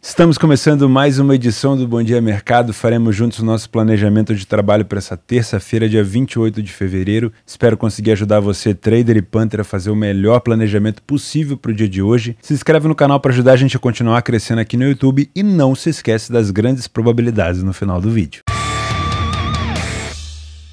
Estamos começando mais uma edição do Bom Dia Mercado. Faremos juntos o nosso planejamento de trabalho para essa terça-feira, dia 28 de fevereiro. Espero conseguir ajudar você, trader e panther, a fazer o melhor planejamento possível para o dia de hoje. Se inscreve no canal para ajudar a gente a continuar crescendo aqui no YouTube e não se esquece das grandes probabilidades no final do vídeo.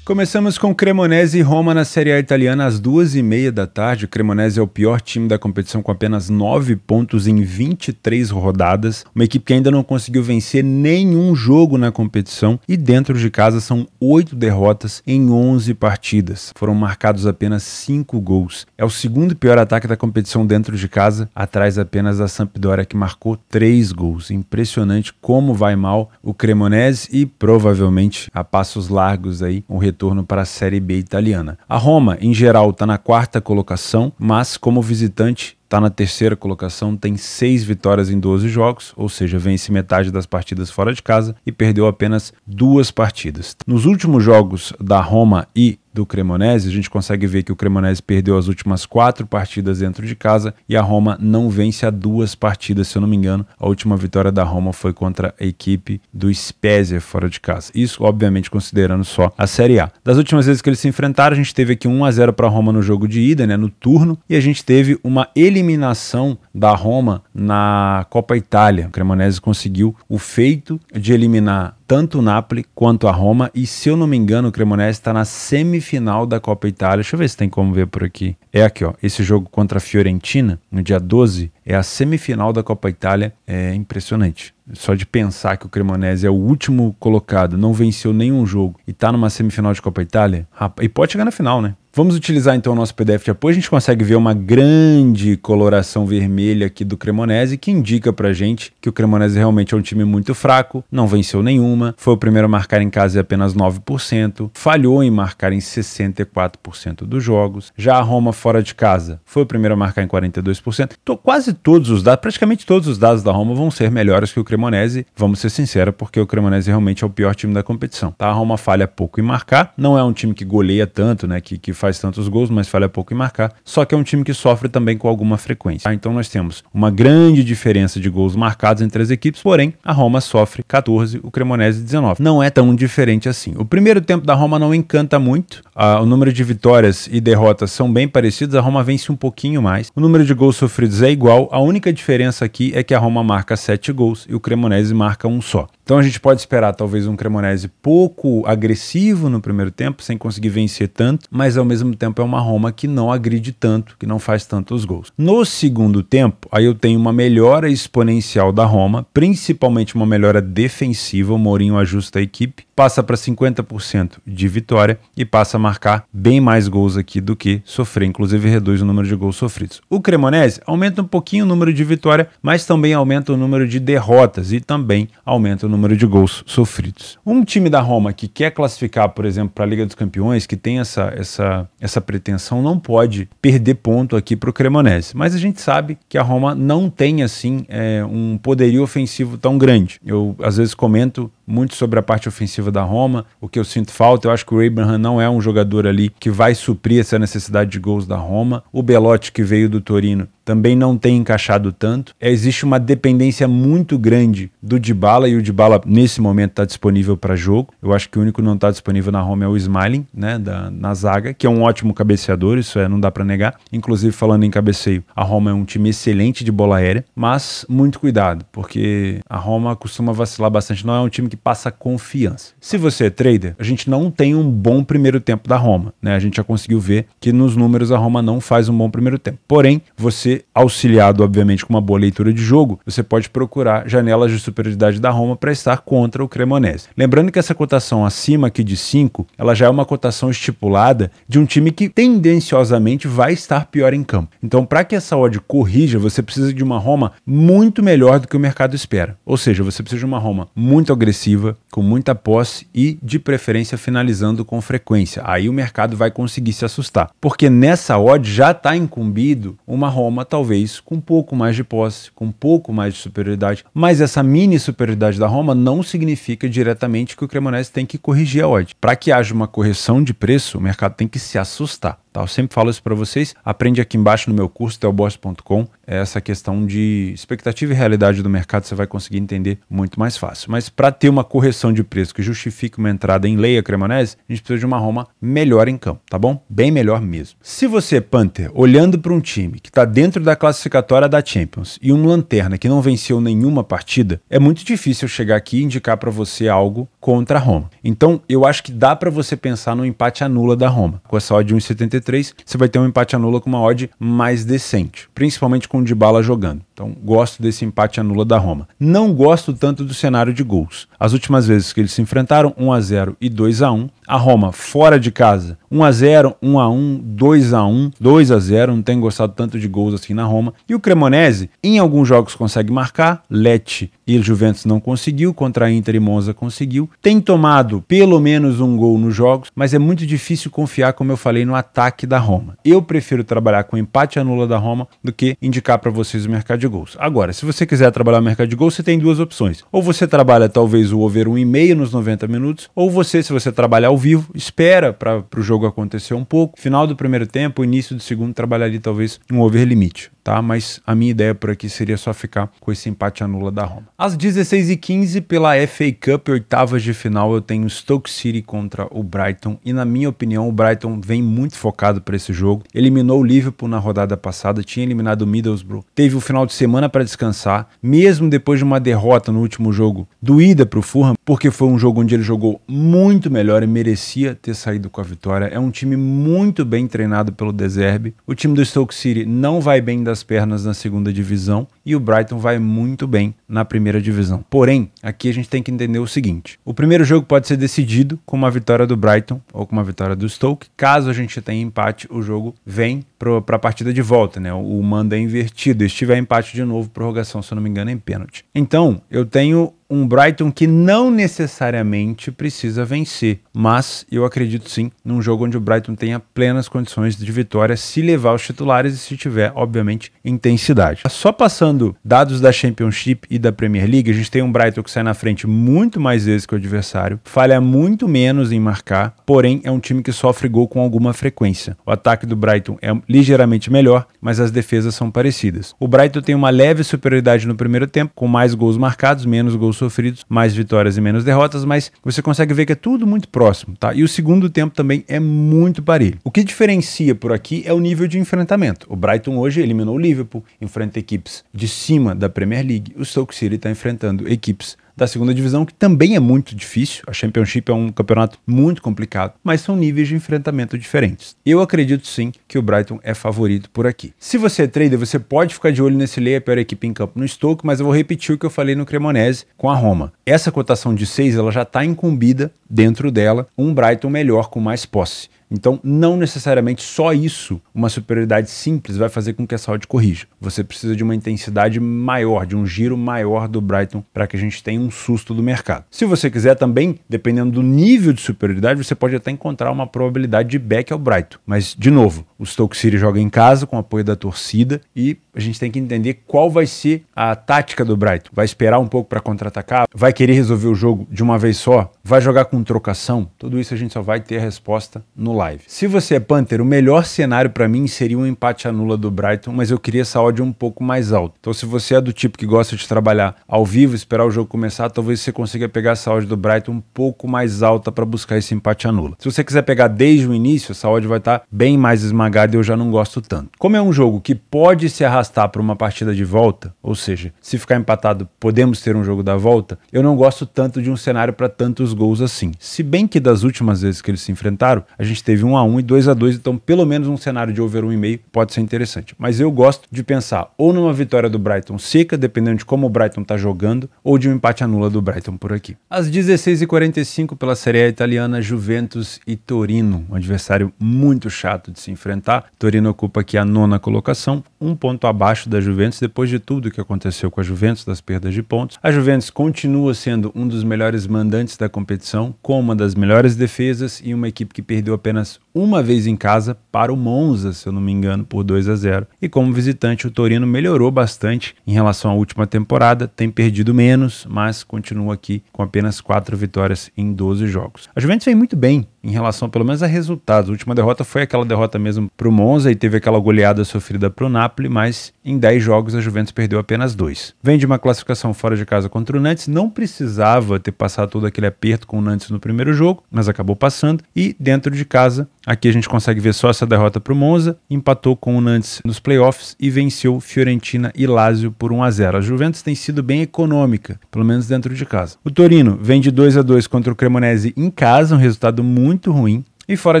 Começamos com Cremonese e Roma na Série A italiana às duas e meia da tarde. O Cremonese é o pior time da competição com apenas nove pontos em 23 rodadas. Uma equipe que ainda não conseguiu vencer nenhum jogo na competição e dentro de casa são oito derrotas em 11 partidas. Foram marcados apenas cinco gols. É o segundo pior ataque da competição dentro de casa, atrás apenas da Sampdoria que marcou três gols. Impressionante como vai mal o Cremonese e provavelmente a passos largos aí um retorno retorno para a Série B italiana. A Roma, em geral, está na quarta colocação, mas como visitante está na terceira colocação, tem seis vitórias em 12 jogos, ou seja, vence metade das partidas fora de casa e perdeu apenas duas partidas. Nos últimos jogos da Roma e do Cremonese, a gente consegue ver que o Cremonese perdeu as últimas quatro partidas dentro de casa e a Roma não vence a duas partidas, se eu não me engano. A última vitória da Roma foi contra a equipe do Spezia fora de casa. Isso, obviamente, considerando só a Série A. Das últimas vezes que eles se enfrentaram, a gente teve aqui 1 a 0 para a Roma no jogo de ida, né, no turno, e a gente teve uma eliminação da Roma na Copa Itália. O Cremonese conseguiu o feito de eliminar tanto o Napoli quanto a Roma. E se eu não me engano, o Cremonese está na semifinal da Copa Itália. Deixa eu ver se tem como ver por aqui. É aqui, ó. Esse jogo contra a Fiorentina, no dia 12, é a semifinal da Copa Itália. É impressionante. Só de pensar que o Cremonese é o último colocado, não venceu nenhum jogo e está numa semifinal de Copa Itália, rapaz, e pode chegar na final, né? Vamos utilizar então o nosso PDF de apoio. A gente consegue ver uma grande coloração vermelha aqui do Cremonese, que indica pra gente que o Cremonese realmente é um time muito fraco, não venceu nenhuma, foi o primeiro a marcar em casa em apenas 9%, falhou em marcar em 64% dos jogos. Já a Roma fora de casa foi o primeiro a marcar em 42%. quase todos os dados, praticamente todos os dados da Roma vão ser melhores que o Cremonese, vamos ser sinceros, porque o Cremonese realmente é o pior time da competição. Tá? A Roma falha pouco em marcar, não é um time que goleia tanto, né? Que, que faz faz tantos gols, mas falha pouco em marcar. Só que é um time que sofre também com alguma frequência. então nós temos uma grande diferença de gols marcados entre as equipes, porém a Roma sofre 14, o Cremonese 19. Não é tão diferente assim. O primeiro tempo da Roma não encanta muito. Ah, o número de vitórias e derrotas são bem parecidos. A Roma vence um pouquinho mais. O número de gols sofridos é igual. A única diferença aqui é que a Roma marca 7 gols e o Cremonese marca um só. Então a gente pode esperar talvez um Cremonese pouco agressivo no primeiro tempo, sem conseguir vencer tanto, mas ao mesmo mesmo tempo é uma Roma que não agride tanto, que não faz tantos gols. No segundo tempo, aí eu tenho uma melhora exponencial da Roma, principalmente uma melhora defensiva, o Mourinho ajusta a equipe, passa para 50% de vitória e passa a marcar bem mais gols aqui do que sofrer, inclusive reduz o número de gols sofridos. O Cremonese aumenta um pouquinho o número de vitória, mas também aumenta o número de derrotas e também aumenta o número de gols sofridos. Um time da Roma que quer classificar, por exemplo, para a Liga dos Campeões, que tem essa, essa essa, pretensão, não pode perder ponto aqui para o Cremonese. Mas a gente sabe que a Roma não tem assim é, um poderio ofensivo tão grande. Eu às vezes comento muito sobre a parte ofensiva da Roma, o que eu sinto falta. Eu acho que o Abraham não é um jogador ali que vai suprir essa necessidade de gols da Roma. O Belotti, que veio do Torino, também não tem encaixado tanto. É, existe uma dependência muito grande do Dybala e o Dybala nesse momento está disponível para jogo. Eu acho que o único que não está disponível na Roma é o Smiling, né, da, na zaga, que que é um ótimo cabeceador, isso é, não dá para negar. Inclusive, falando em cabeceio, a Roma é um time excelente de bola aérea, mas muito cuidado, porque a Roma costuma vacilar bastante, não é um time que passa confiança. Se você é trader, a gente não tem um bom primeiro tempo da Roma, né? A gente já conseguiu ver que nos números a Roma não faz um bom primeiro tempo. Porém, você, auxiliado, obviamente, com uma boa leitura de jogo, você pode procurar janelas de superioridade da Roma para estar contra o Cremonese. Lembrando que essa cotação acima aqui de 5, ela já é uma cotação estipulada de de um time que tendenciosamente vai estar pior em campo. Então, para que essa odd corrija, você precisa de uma Roma muito melhor do que o mercado espera. Ou seja, você precisa de uma Roma muito agressiva, com muita posse e de preferência finalizando com frequência. Aí o mercado vai conseguir se assustar, porque nessa odd já está incumbido uma Roma talvez com um pouco mais de posse, com um pouco mais de superioridade, mas essa mini superioridade da Roma não significa diretamente que o Cremonese tem que corrigir a odd. Para que haja uma correção de preço, o mercado tem que se assustar. Tá? Eu sempre falo isso para vocês. Aprende aqui embaixo no meu curso, telboss.com, é essa questão de expectativa e realidade do mercado, você vai conseguir entender muito mais fácil. Mas para ter uma correção de preço que justifique uma entrada em Leia Cremonese, a gente precisa de uma Roma melhor em campo, tá bom? Bem melhor mesmo. Se você, é Panther, olhando para um time que está dentro da classificatória da Champions e um lanterna que não venceu nenhuma partida, é muito difícil chegar aqui e indicar para você algo contra a Roma. Então, eu acho que dá para você pensar no empate anula da Roma, com essa odd de 1,73 3, você vai ter um empate anula nula com uma odd mais decente, principalmente com o Dybala jogando. Então, gosto desse empate anula da Roma. Não gosto tanto do cenário de gols. As últimas vezes que eles se enfrentaram, 1 a 0 e 2 a 1. A Roma fora de casa, 1 a 0, 1 a 1, 2 a 1, 2 a 0, não tenho gostado tanto de gols assim na Roma. E o Cremonese, em alguns jogos consegue marcar, Lecce e Juventus não conseguiu, contra a Inter e Monza conseguiu. Tem tomado pelo menos um gol nos jogos, mas é muito difícil confiar, como eu falei, no ataque da Roma. Eu prefiro trabalhar com empate anula da Roma do que indicar para vocês o mercado de de gols. Agora, se você quiser trabalhar o mercado de gols, você tem duas opções. Ou você trabalha talvez o over 1,5 nos 90 minutos, ou você, se você trabalhar ao vivo, espera para o jogo acontecer um pouco, final do primeiro tempo, início do segundo, trabalhar ali talvez um over limite tá? Mas a minha ideia por aqui seria só ficar com esse empate anula da Roma. Às 16h15, pela FA Cup, oitavas de final, eu tenho Stoke City contra o Brighton. E na minha opinião, o Brighton vem muito focado para esse jogo. Eliminou o Liverpool na rodada passada, tinha eliminado o Middlesbrough. Teve o final de semana para descansar, mesmo depois de uma derrota no último jogo, doída para o Fulham, porque foi um jogo onde ele jogou muito melhor e merecia ter saído com a vitória. É um time muito bem treinado pelo Deserbe. O time do Stoke City não vai bem da as pernas na segunda divisão e o Brighton vai muito bem na primeira divisão. Porém, aqui a gente tem que entender o seguinte: o primeiro jogo pode ser decidido com uma vitória do Brighton ou com uma vitória do Stoke. Caso a gente tenha empate, o jogo vem para a partida de volta, né? O mando é invertido. E se tiver empate de novo, prorrogação, se eu não me engano, é em pênalti. Então, eu tenho um Brighton que não necessariamente precisa vencer mas eu acredito sim num jogo onde o Brighton tenha plenas condições de vitória se levar os titulares e se tiver, obviamente, intensidade. Só passando dados da Championship e da Premier League, a gente tem um Brighton que sai na frente muito mais vezes que o adversário, falha muito menos em marcar, porém é um time que sofre gol com alguma frequência. O ataque do Brighton é ligeiramente melhor, mas as defesas são parecidas. O Brighton tem uma leve superioridade no primeiro tempo, com mais gols marcados, menos gols sofridos, mais vitórias e menos derrotas, mas você consegue ver que é tudo muito próximo próximo, tá? E o segundo tempo também é muito parelho. O que diferencia por aqui é o nível de enfrentamento. O Brighton hoje eliminou o Liverpool, enfrenta equipes de cima da Premier League. O Stoke City está enfrentando equipes da segunda divisão, que também é muito difícil. A Championship é um campeonato muito complicado, mas são níveis de enfrentamento diferentes. Eu acredito sim que o Brighton é favorito por aqui. Se você é trader, você pode ficar de olho nesse Leia, a pior equipe em campo no Stoke, mas eu vou repetir o que eu falei no Cremonese com a Roma. Essa cotação de 6 ela já está incumbida dentro dela um Brighton melhor com mais posse. Então, não necessariamente só isso, uma superioridade simples, vai fazer com que a saúde corrija. Você precisa de uma intensidade maior, de um giro maior do Brighton para que a gente tenha um susto do mercado. Se você quiser também, dependendo do nível de superioridade, você pode até encontrar uma probabilidade de back ao Brighton. Mas, de novo, o Stoke City joga em casa com apoio da torcida e a gente tem que entender qual vai ser a tática do Brighton. Vai esperar um pouco para contra-atacar? Vai querer resolver o jogo de uma vez só? Vai jogar com trocação? Tudo isso a gente só vai ter a resposta no live. Se você é Panther, o melhor cenário para mim seria um empate anula do Brighton, mas eu queria essa odd um pouco mais alta. Então se você é do tipo que gosta de trabalhar ao vivo, esperar o jogo começar, talvez você consiga pegar essa odd do Brighton um pouco mais alta para buscar esse empate anula. Se você quiser pegar desde o início, essa odd vai estar tá bem mais esmagada esmagada eu já não gosto tanto. Como é um jogo que pode se arrastar para uma partida de volta, ou seja, se ficar empatado, podemos ter um jogo da volta, eu não gosto tanto de um cenário para tantos gols assim. Se bem que das últimas vezes que eles se enfrentaram, a gente teve 1 a 1 e 2 a 2, então pelo menos um cenário de over 1,5 pode ser interessante. Mas eu gosto de pensar ou numa vitória do Brighton seca, dependendo de como o Brighton está jogando, ou de um empate anula do Brighton por aqui. Às 16h45 pela Série A italiana, Juventus e Torino, um adversário muito chato de se enfrentar enfrentar. Torino ocupa aqui a nona colocação, um ponto abaixo da Juventus, depois de tudo que aconteceu com a Juventus, das perdas de pontos. A Juventus continua sendo um dos melhores mandantes da competição, com uma das melhores defesas e uma equipe que perdeu apenas uma vez em casa para o Monza, se eu não me engano, por 2 a 0. E como visitante, o Torino melhorou bastante em relação à última temporada, tem perdido menos, mas continua aqui com apenas 4 vitórias em 12 jogos. A Juventus vem muito bem em relação pelo menos a resultados. A última derrota foi aquela derrota mesmo para o Monza e teve aquela goleada sofrida para o Napoli, mas em 10 jogos a Juventus perdeu apenas dois. Vem de uma classificação fora de casa contra o Nantes, não precisava ter passado todo aquele aperto com o Nantes no primeiro jogo, mas acabou passando e dentro de casa Aqui a gente consegue ver só essa derrota para o Monza, empatou com o Nantes nos playoffs e venceu Fiorentina e Lazio por 1 a 0. A Juventus tem sido bem econômica, pelo menos dentro de casa. O Torino vem de 2 a 2 contra o Cremonese em casa, um resultado muito ruim. E fora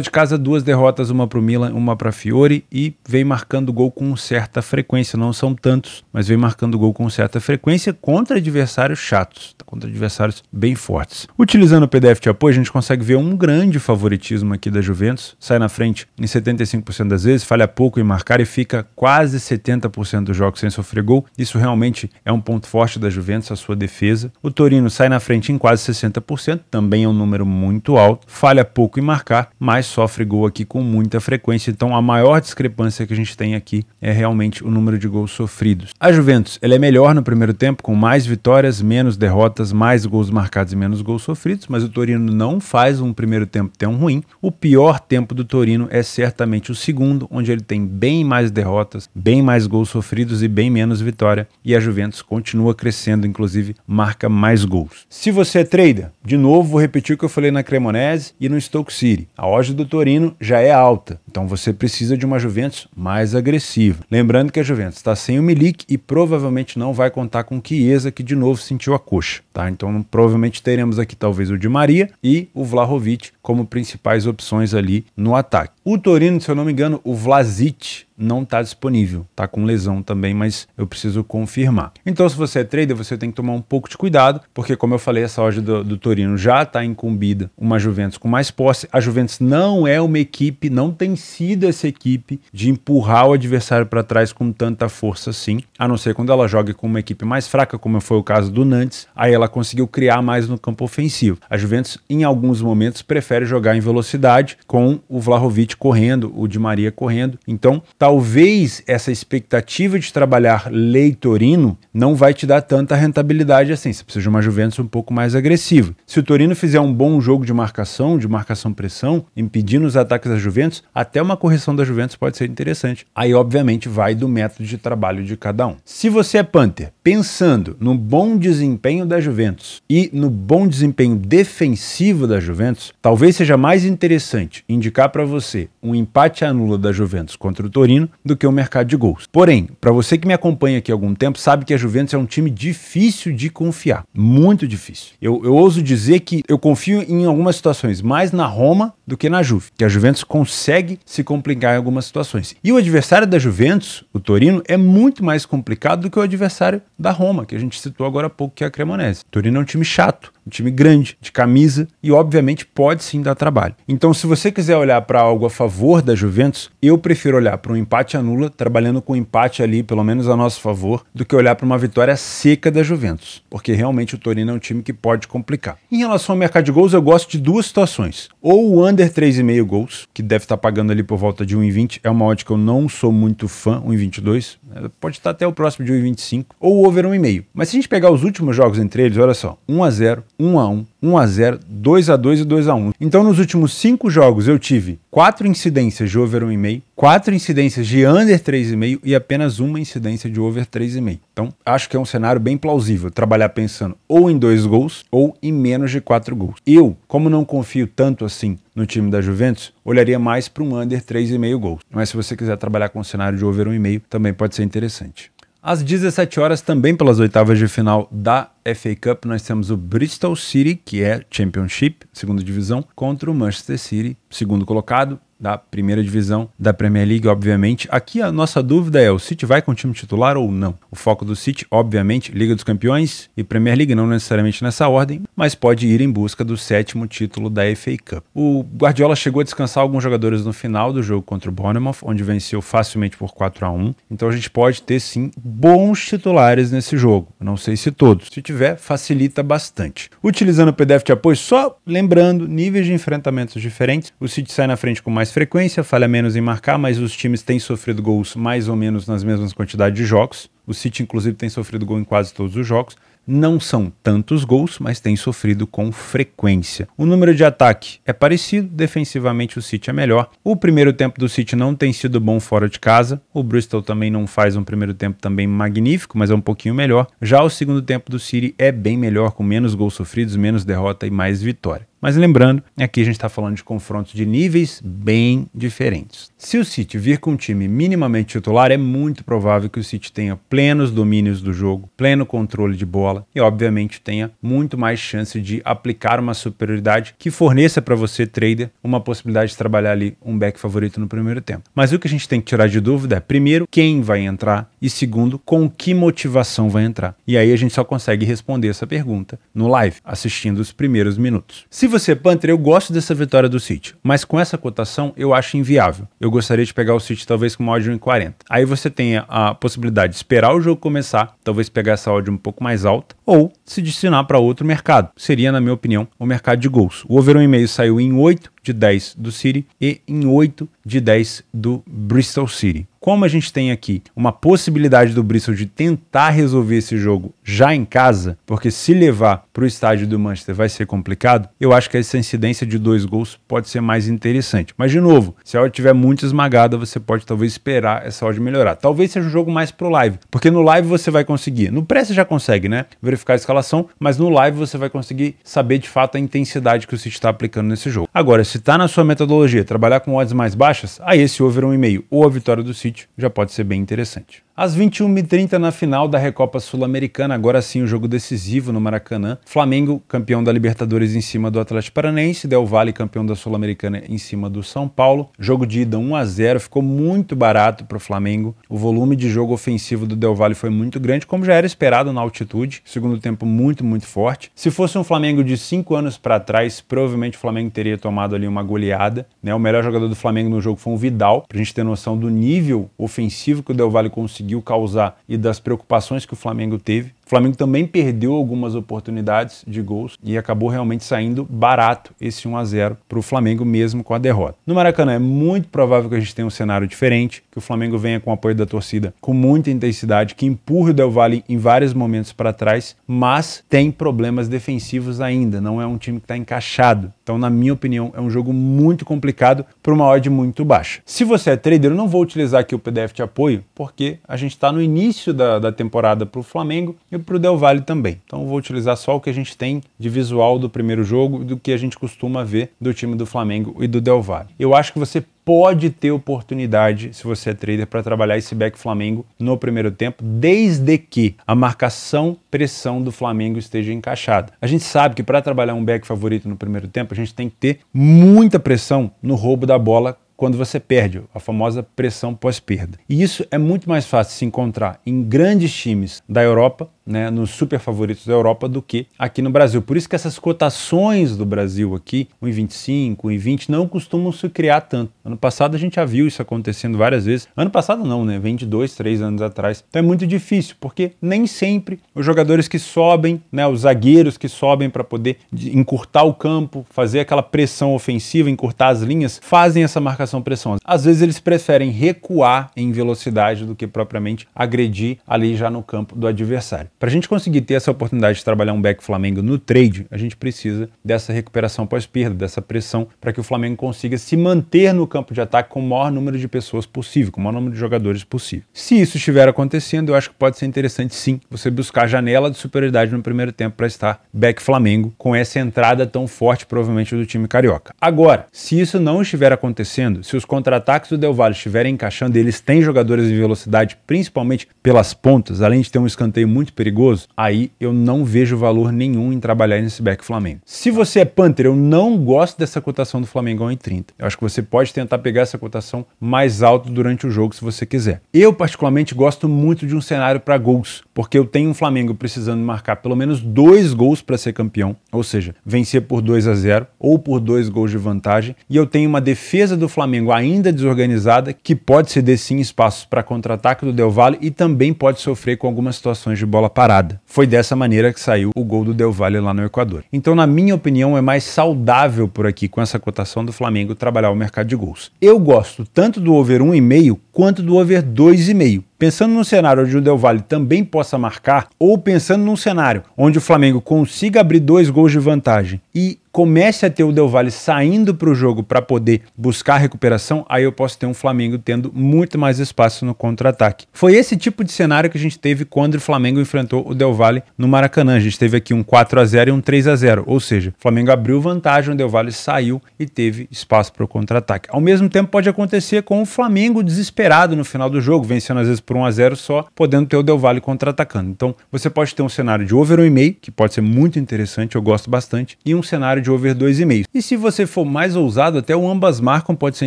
de casa, duas derrotas, uma para o Milan, uma para a Fiore, e vem marcando gol com certa frequência. Não são tantos, mas vem marcando gol com certa frequência contra adversários chatos, contra adversários bem fortes. Utilizando o PDF de apoio, a gente consegue ver um grande favoritismo aqui da Juventus. Sai na frente em 75% das vezes, falha pouco em marcar e fica quase 70% dos jogos sem sofrer gol. Isso realmente é um ponto forte da Juventus, a sua defesa. O Torino sai na frente em quase 60%, também é um número muito alto, falha pouco em marcar mas sofre gol aqui com muita frequência. Então a maior discrepância que a gente tem aqui é realmente o número de gols sofridos. A Juventus, ela é melhor no primeiro tempo, com mais vitórias, menos derrotas, mais gols marcados e menos gols sofridos, mas o Torino não faz um primeiro tempo tão ruim. O pior tempo do Torino é certamente o segundo, onde ele tem bem mais derrotas, bem mais gols sofridos e bem menos vitória, e a Juventus continua crescendo, inclusive marca mais gols. Se você é trader, de novo vou repetir o que eu falei na Cremonese e no Stoke City. A a odd do Torino já é alta, então você precisa de uma Juventus mais agressiva. Lembrando que a Juventus está sem o Milik e provavelmente não vai contar com o Chiesa, que de novo sentiu a coxa. Tá? Então provavelmente teremos aqui talvez o Di Maria e o Vlahovic como principais opções ali no ataque. O Torino, se eu não me engano, o Vlasic não está disponível, está com lesão também, mas eu preciso confirmar. Então, se você é trader, você tem que tomar um pouco de cuidado, porque como eu falei, essa loja do, do Torino já está incumbida uma Juventus com mais posse. A Juventus não é uma equipe, não tem sido essa equipe de empurrar o adversário para trás com tanta força assim, a não ser quando ela joga com uma equipe mais fraca, como foi o caso do Nantes, aí ela conseguiu criar mais no campo ofensivo. A Juventus, em alguns momentos, prefere jogar em velocidade com o Vlahovic correndo, o Di Maria correndo. Então, tá talvez essa expectativa de trabalhar leitorino não vai te dar tanta rentabilidade assim. Você precisa de uma Juventus um pouco mais agressiva. Se o Torino fizer um bom jogo de marcação, de marcação-pressão, impedindo os ataques da Juventus, até uma correção da Juventus pode ser interessante. Aí, obviamente, vai do método de trabalho de cada um. Se você é Panther, pensando no bom desempenho da Juventus e no bom desempenho defensivo da Juventus, talvez seja mais interessante indicar para você um empate anula da Juventus contra o Torino do que o mercado de gols. Porém, para você que me acompanha aqui há algum tempo, sabe que a Juventus é um time difícil de confiar, muito difícil. Eu, eu ouso dizer que eu confio em algumas situações mais na Roma do que na Juve, que a Juventus consegue se complicar em algumas situações. E o adversário da Juventus, o Torino, é muito mais complicado do que o adversário da Roma, que a gente citou agora há pouco, que é a Cremonese. O Torino é um time chato, um time grande, de camisa, e obviamente pode sim dar trabalho. Então, se você quiser olhar para algo a favor da Juventus, eu prefiro olhar para um empate anula, trabalhando com um empate ali, pelo menos a nosso favor, do que olhar para uma vitória seca da Juventus, porque realmente o Torino é um time que pode complicar. Em relação ao mercado de gols, eu gosto de duas situações. Ou o under 3,5 gols, que deve estar tá pagando ali por volta de 1,20, é uma odd que eu não sou muito fã, 1,22, Pode estar até o próximo de 1,25 ou over 1,5. Mas se a gente pegar os últimos jogos entre eles, olha só: 1 x 0 1 x 1 1 a 0, 2 a 2 e 2 a 1. Então nos últimos 5 jogos eu tive 4 incidências de over 1,5, 4 incidências de under 3,5 e apenas uma incidência de over 3,5. Então acho que é um cenário bem plausível trabalhar pensando ou em dois gols ou em menos de 4 gols. Eu, como não confio tanto assim no time da Juventus, olharia mais para um under 3,5 gols. Mas se você quiser trabalhar com um cenário de over 1,5, também pode ser interessante. Às 17 horas, também pelas oitavas de final da FA Cup, nós temos o Bristol City, que é Championship, segunda divisão, contra o Manchester City, segundo colocado, da primeira divisão da Premier League, obviamente. Aqui a nossa dúvida é: o City vai com o time titular ou não? O foco do City, obviamente, Liga dos Campeões e Premier League, não necessariamente nessa ordem, mas pode ir em busca do sétimo título da FA Cup. O Guardiola chegou a descansar alguns jogadores no final do jogo contra o Bournemouth, onde venceu facilmente por 4 a 1 Então a gente pode ter sim bons titulares nesse jogo. Não sei se todos. Se tiver, facilita bastante. Utilizando o PDF de apoio, só lembrando, níveis de enfrentamentos diferentes, o City sai na frente com mais mais frequência, falha menos em marcar, mas os times têm sofrido gols mais ou menos nas mesmas quantidades de jogos. O City, inclusive, tem sofrido gol em quase todos os jogos. Não são tantos gols, mas tem sofrido com frequência. O número de ataque é parecido, defensivamente o City é melhor. O primeiro tempo do City não tem sido bom fora de casa. O Bristol também não faz um primeiro tempo também magnífico, mas é um pouquinho melhor. Já o segundo tempo do City é bem melhor, com menos gols sofridos, menos derrota e mais vitória. Mas lembrando, aqui a gente está falando de confrontos de níveis bem diferentes. Se o City vir com um time minimamente titular, é muito provável que o City tenha plenos domínios do jogo, pleno controle de bola e, obviamente, tenha muito mais chance de aplicar uma superioridade que forneça para você, trader, uma possibilidade de trabalhar ali um back favorito no primeiro tempo. Mas o que a gente tem que tirar de dúvida é, primeiro, quem vai entrar e, segundo, com que motivação vai entrar. E aí a gente só consegue responder essa pergunta no live, assistindo os primeiros minutos. Se você, Panther, eu gosto dessa vitória do City, mas com essa cotação eu acho inviável. Eu gostaria de pegar o City talvez com uma odd 1,40. Aí você tem a possibilidade de esperar o jogo começar, talvez pegar essa odd um pouco mais alta, ou se destinar para outro mercado. Seria, na minha opinião, o mercado de gols. O over 1,5 saiu em 8, de 10 do City e em 8 de 10 do Bristol City. Como a gente tem aqui uma possibilidade do Bristol de tentar resolver esse jogo já em casa, porque se levar para o estádio do Manchester vai ser complicado, eu acho que essa incidência de dois gols pode ser mais interessante. Mas, de novo, se a odd estiver muito esmagada, você pode talvez esperar essa odd melhorar. Talvez seja um jogo mais pro live, porque no live você vai conseguir. No pré você já consegue, né? Verificar a escalação, mas no live você vai conseguir saber de fato a intensidade que o City está aplicando nesse jogo. Agora, se se está na sua metodologia trabalhar com odds mais baixas, aí esse over 1,5 ou a vitória do City já pode ser bem interessante. Às 21h30, na final da Recopa Sul-Americana, agora sim o jogo decisivo no Maracanã. Flamengo, campeão da Libertadores em cima do Atlético Paranense, Del Valle, campeão da Sul-Americana em cima do São Paulo. Jogo de ida 1 a 0 ficou muito barato para o Flamengo. O volume de jogo ofensivo do Del Valle foi muito grande, como já era esperado na altitude. Segundo tempo muito, muito forte. Se fosse um Flamengo de 5 anos para trás, provavelmente o Flamengo teria tomado ali uma goleada. Né? O melhor jogador do Flamengo no jogo foi o Vidal, para a gente ter noção do nível ofensivo que o Del Valle conseguiu conseguiu causar e das preocupações que o Flamengo teve. O Flamengo também perdeu algumas oportunidades de gols e acabou realmente saindo barato esse 1 a 0 para o Flamengo mesmo com a derrota. No Maracanã é muito provável que a gente tenha um cenário diferente, que o Flamengo venha com o apoio da torcida com muita intensidade, que empurre o Del Valle em vários momentos para trás, mas tem problemas defensivos ainda, não é um time que está encaixado. Então, na minha opinião, é um jogo muito complicado para uma odd muito baixa. Se você é trader, eu não vou utilizar aqui o PDF de apoio, porque a gente está no início da, da temporada para o Flamengo e e para o Del Valle também. Então vou utilizar só o que a gente tem de visual do primeiro jogo, do que a gente costuma ver do time do Flamengo e do Del Valle. Eu acho que você pode ter oportunidade, se você é trader, para trabalhar esse back Flamengo no primeiro tempo, desde que a marcação pressão do Flamengo esteja encaixada. A gente sabe que para trabalhar um back favorito no primeiro tempo, a gente tem que ter muita pressão no roubo da bola quando você perde, a famosa pressão pós-perda. E isso é muito mais fácil de se encontrar em grandes times da Europa né, nos super favoritos da Europa do que aqui no Brasil. Por isso que essas cotações do Brasil aqui, 1,25, 1,20, não costumam se criar tanto. Ano passado a gente já viu isso acontecendo várias vezes. Ano passado não, né? Vem de dois, três anos atrás. Então é muito difícil, porque nem sempre os jogadores que sobem, né, os zagueiros que sobem para poder encurtar o campo, fazer aquela pressão ofensiva, encurtar as linhas, fazem essa marcação pressão. Às vezes eles preferem recuar em velocidade do que propriamente agredir ali já no campo do adversário. Para a gente conseguir ter essa oportunidade de trabalhar um back Flamengo no trade, a gente precisa dessa recuperação pós-perda, dessa pressão, para que o Flamengo consiga se manter no campo de ataque com o maior número de pessoas possível, com o maior número de jogadores possível. Se isso estiver acontecendo, eu acho que pode ser interessante sim você buscar a janela de superioridade no primeiro tempo para estar back Flamengo com essa entrada tão forte, provavelmente, do time carioca. Agora, se isso não estiver acontecendo, se os contra-ataques do Del Valle estiverem encaixando, eles têm jogadores em velocidade, principalmente pelas pontas, além de ter um escanteio muito perigoso perigoso, aí eu não vejo valor nenhum em trabalhar nesse back Flamengo. Se você é Panther, eu não gosto dessa cotação do Flamengo a 1,30. Eu acho que você pode tentar pegar essa cotação mais alto durante o jogo se você quiser. Eu, particularmente, gosto muito de um cenário para gols, porque eu tenho um Flamengo precisando marcar pelo menos dois gols para ser campeão, ou seja, vencer por 2 a 0 ou por dois gols de vantagem, e eu tenho uma defesa do Flamengo ainda desorganizada que pode ceder sim espaços para contra-ataque do Del Valle e também pode sofrer com algumas situações de bola parada. Foi dessa maneira que saiu o gol do Del Valle lá no Equador. Então, na minha opinião, é mais saudável por aqui com essa cotação do Flamengo trabalhar o mercado de gols. Eu gosto tanto do over 1,5 quanto do over 2,5. Pensando num cenário onde o Del Valle também possa marcar, ou pensando num cenário onde o Flamengo consiga abrir dois gols de vantagem e comece a ter o Del Valle saindo para o jogo para poder buscar recuperação, aí eu posso ter um Flamengo tendo muito mais espaço no contra-ataque. Foi esse tipo de cenário que a gente teve quando o Flamengo enfrentou o Del Valle no Maracanã. A gente teve aqui um 4 a 0 e um 3 a 0 ou seja, o Flamengo abriu vantagem, o Del Valle saiu e teve espaço para o contra-ataque. Ao mesmo tempo pode acontecer com o Flamengo desesperado no final do jogo, vencendo às vezes por 1 a 0 só, podendo ter o Del Valle contra-atacando. Então, você pode ter um cenário de over 1,5, que pode ser muito interessante, eu gosto bastante, e um cenário de over 2,5. E se você for mais ousado, até o ambas marcam pode ser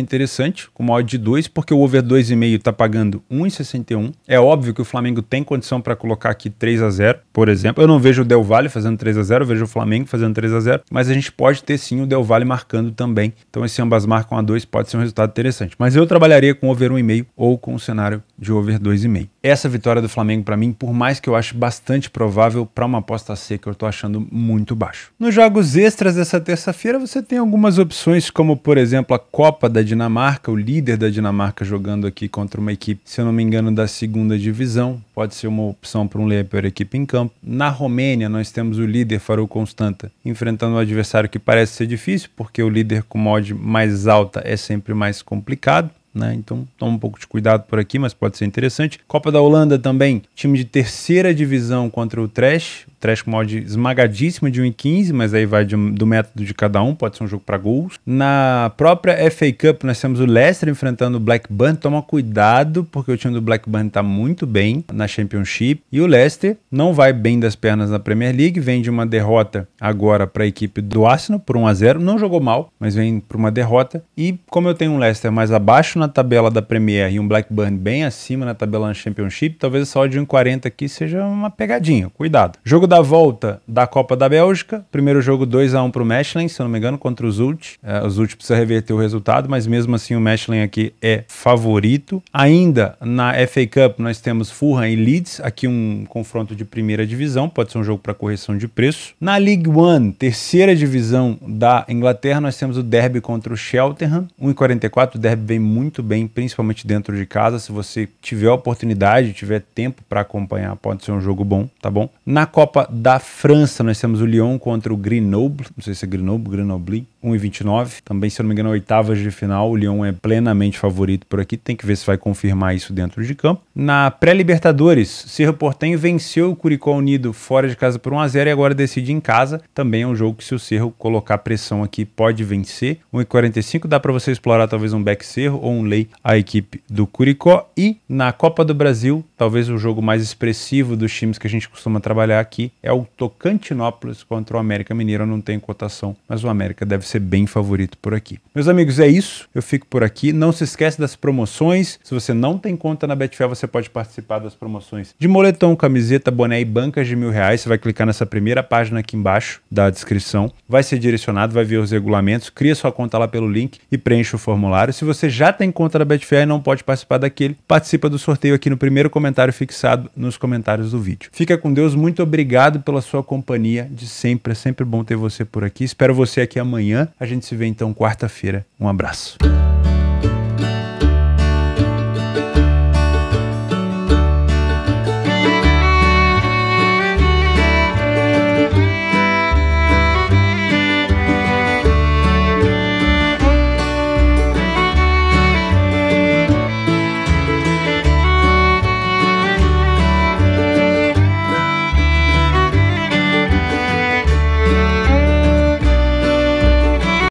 interessante, com uma odd de 2, porque o over 2,5 está pagando 1,61. É óbvio que o Flamengo tem condição para colocar aqui 3 a 0, por exemplo. Eu não vejo o Del Valle fazendo 3 a 0, eu vejo o Flamengo fazendo 3 a 0, mas a gente pode ter sim o Del Valle marcando também. Então esse ambas marcam a 2 pode ser um resultado interessante. Mas eu trabalharia com over 1,5 ou com o cenário de over 2 2,5. Essa vitória do Flamengo para mim, por mais que eu ache bastante provável para uma aposta seca, eu tô achando muito baixo. Nos jogos extras dessa terça-feira, você tem algumas opções, como por exemplo a Copa da Dinamarca, o líder da Dinamarca jogando aqui contra uma equipe, se eu não me engano, da segunda divisão. Pode ser uma opção para um Leper equipe em campo. Na Romênia, nós temos o líder Farou Constanta enfrentando um adversário que parece ser difícil, porque o líder com mod mais alta é sempre mais complicado. Né? Então toma um pouco de cuidado por aqui, mas pode ser interessante. Copa da Holanda também, time de terceira divisão contra o Trash trash mod esmagadíssima de 1,15, mas aí vai de, do método de cada um, pode ser um jogo para gols. Na própria FA Cup, nós temos o Leicester enfrentando o Blackburn. Toma cuidado, porque o time do Blackburn tá muito bem na Championship. E o Leicester não vai bem das pernas na Premier League, vem de uma derrota agora para a equipe do Arsenal por 1 a 0 Não jogou mal, mas vem para uma derrota. E como eu tenho um Leicester mais abaixo na tabela da Premier e um Blackburn bem acima na tabela da Championship, talvez só de 1,40 aqui seja uma pegadinha. Cuidado. Jogo da volta da Copa da Bélgica, primeiro jogo 2 a 1 para o Mechlin, se eu não me engano, contra o Zult. É, o Zult precisa reverter o resultado, mas mesmo assim o Mechlin aqui é favorito. Ainda na FA Cup nós temos Fulham e Leeds, aqui um confronto de primeira divisão, pode ser um jogo para correção de preço. Na League One, terceira divisão da Inglaterra, nós temos o derby contra o Cheltenham, 1,44, o derby vem muito bem, principalmente dentro de casa, se você tiver oportunidade, tiver tempo para acompanhar, pode ser um jogo bom, tá bom? Na Copa Copa da França, nós temos o Lyon contra o Grenoble, não sei se é Grenoble, Grenoble, 1,29. Também, se eu não me engano, é oitavas de final. O Lyon é plenamente favorito por aqui. Tem que ver se vai confirmar isso dentro de campo. Na pré-Libertadores, Cerro Portenho venceu o Curicó Unido fora de casa por 1x0 e agora decide em casa. Também é um jogo que, se o Cerro colocar pressão aqui, pode vencer. 1,45 dá para você explorar talvez um back Cerro ou um lay a equipe do Curicó. E na Copa do Brasil, talvez o jogo mais expressivo dos times que a gente costuma trabalhar aqui é o Tocantinópolis contra o América Mineiro. Não tem cotação, mas o América deve ser bem favorito por aqui. Meus amigos, é isso. Eu fico por aqui. Não se esquece das promoções. Se você não tem conta na Betfair, você pode participar das promoções de moletom, camiseta, boné e bancas de mil reais. Você vai clicar nessa primeira página aqui embaixo da descrição. Vai ser direcionado, vai ver os regulamentos. Cria sua conta lá pelo link e preenche o formulário. Se você já tem conta da Betfair e não pode participar daquele, participa do sorteio aqui no primeiro comentário fixado nos comentários do vídeo. Fica com Deus. Muito obrigado pela sua companhia de sempre. É sempre bom ter você por aqui. Espero você aqui amanhã a gente se vê então quarta-feira. Um abraço.